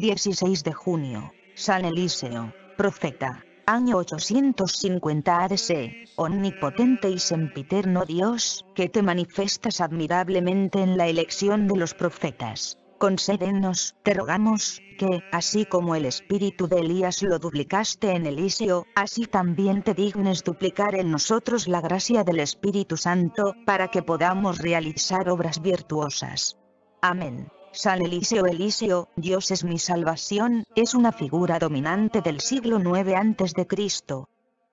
16 de junio, San Eliseo, profeta, año 850 ADC, omnipotente y sempiterno Dios, que te manifestas admirablemente en la elección de los profetas, concédenos, te rogamos, que, así como el espíritu de Elías lo duplicaste en Eliseo, así también te dignes duplicar en nosotros la gracia del Espíritu Santo, para que podamos realizar obras virtuosas. Amén. San Eliseo Eliseo, Dios es mi salvación, es una figura dominante del siglo IX a.C.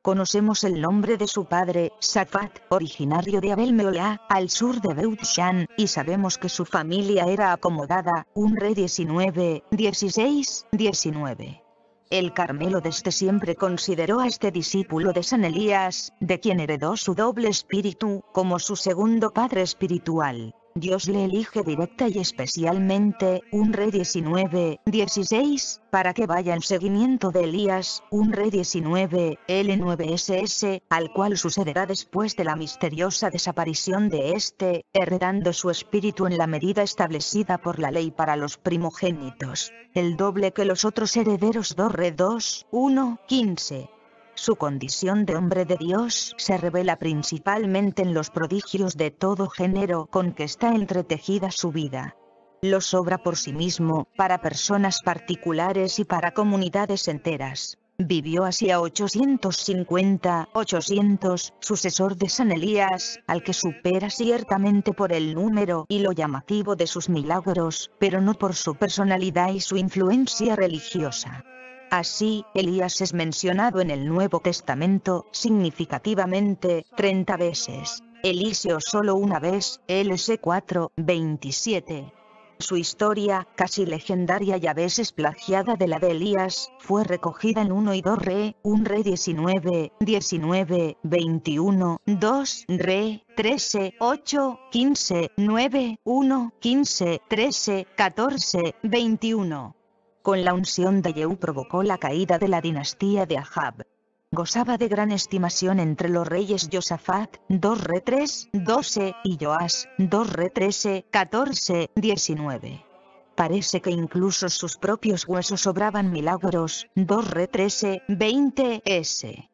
Conocemos el nombre de su padre, Safat, originario de Abel al sur de Beutshan, y sabemos que su familia era acomodada, un rey 19, 16, 19. El Carmelo desde siempre consideró a este discípulo de San Elías, de quien heredó su doble espíritu, como su segundo padre espiritual. Dios le elige directa y especialmente, un Re 19, 16, para que vaya en seguimiento de Elías, un Re 19, L9SS, al cual sucederá después de la misteriosa desaparición de este, heredando su espíritu en la medida establecida por la ley para los primogénitos, el doble que los otros herederos 2 re 2, 1, 15. Su condición de hombre de Dios se revela principalmente en los prodigios de todo género con que está entretejida su vida. Lo sobra por sí mismo, para personas particulares y para comunidades enteras. Vivió hacia 850, 800, sucesor de San Elías, al que supera ciertamente por el número y lo llamativo de sus milagros, pero no por su personalidad y su influencia religiosa. Así, Elías es mencionado en el Nuevo Testamento, significativamente, 30 veces. Eliseo solo una vez, LC 4, 27. Su historia, casi legendaria y a veces plagiada de la de Elías, fue recogida en 1 y 2 Re, 1 Re 19, 19, 21, 2 Re, 13, 8, 15, 9, 1, 15, 13, 14, 21 con la unción de Yehú provocó la caída de la dinastía de Ahab. Gozaba de gran estimación entre los reyes Josafat, 2 re 3, 12, y Joás, 2 re 13, 14, 19. Parece que incluso sus propios huesos sobraban milagros, 2 re 13, 20 s.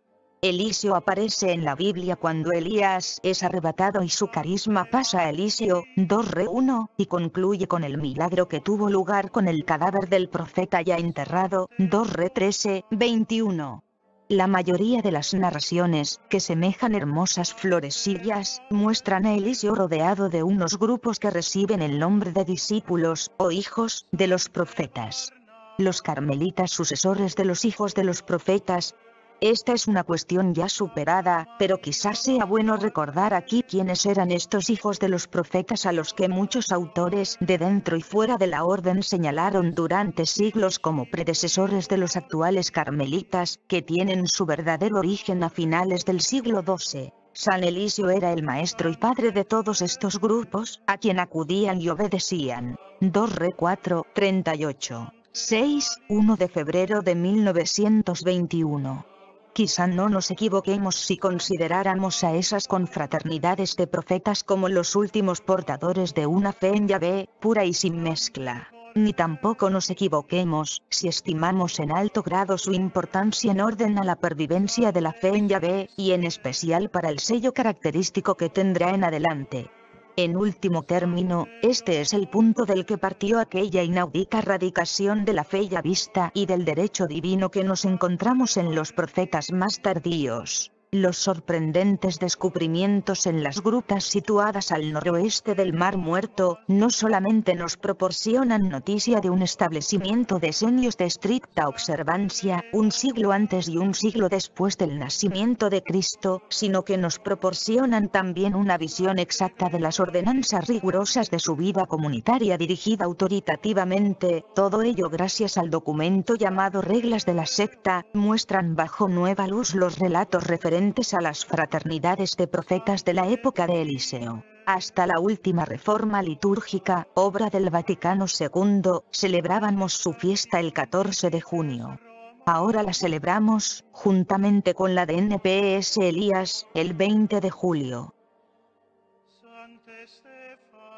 Eliseo aparece en la Biblia cuando Elías es arrebatado y su carisma pasa a Eliseo, 2 Re 1, y concluye con el milagro que tuvo lugar con el cadáver del profeta ya enterrado, 2 Re 13, 21. La mayoría de las narraciones, que semejan hermosas florecillas, muestran a Eliseo rodeado de unos grupos que reciben el nombre de discípulos, o hijos, de los profetas. Los carmelitas sucesores de los hijos de los profetas, esta es una cuestión ya superada, pero quizás sea bueno recordar aquí quiénes eran estos hijos de los profetas a los que muchos autores de dentro y fuera de la orden señalaron durante siglos como predecesores de los actuales carmelitas, que tienen su verdadero origen a finales del siglo XII. San Elisio era el maestro y padre de todos estos grupos, a quien acudían y obedecían. 2 Re 4, 38. 6, 1 de febrero de 1921. Quizá no nos equivoquemos si consideráramos a esas confraternidades de profetas como los últimos portadores de una fe en Yahvé, pura y sin mezcla. Ni tampoco nos equivoquemos si estimamos en alto grado su importancia en orden a la pervivencia de la fe en Yahvé, y en especial para el sello característico que tendrá en adelante. En último término, este es el punto del que partió aquella inaudita radicación de la fe ya vista y del derecho divino que nos encontramos en los profetas más tardíos los sorprendentes descubrimientos en las grutas situadas al noroeste del Mar Muerto, no solamente nos proporcionan noticia de un establecimiento de seños de estricta observancia, un siglo antes y un siglo después del nacimiento de Cristo, sino que nos proporcionan también una visión exacta de las ordenanzas rigurosas de su vida comunitaria dirigida autoritativamente, todo ello gracias al documento llamado Reglas de la Secta, muestran bajo nueva luz los relatos referentes a las fraternidades de profetas de la época de Eliseo. Hasta la última reforma litúrgica, obra del Vaticano II, celebrábamos su fiesta el 14 de junio. Ahora la celebramos, juntamente con la de NPS Elías, el 20 de julio.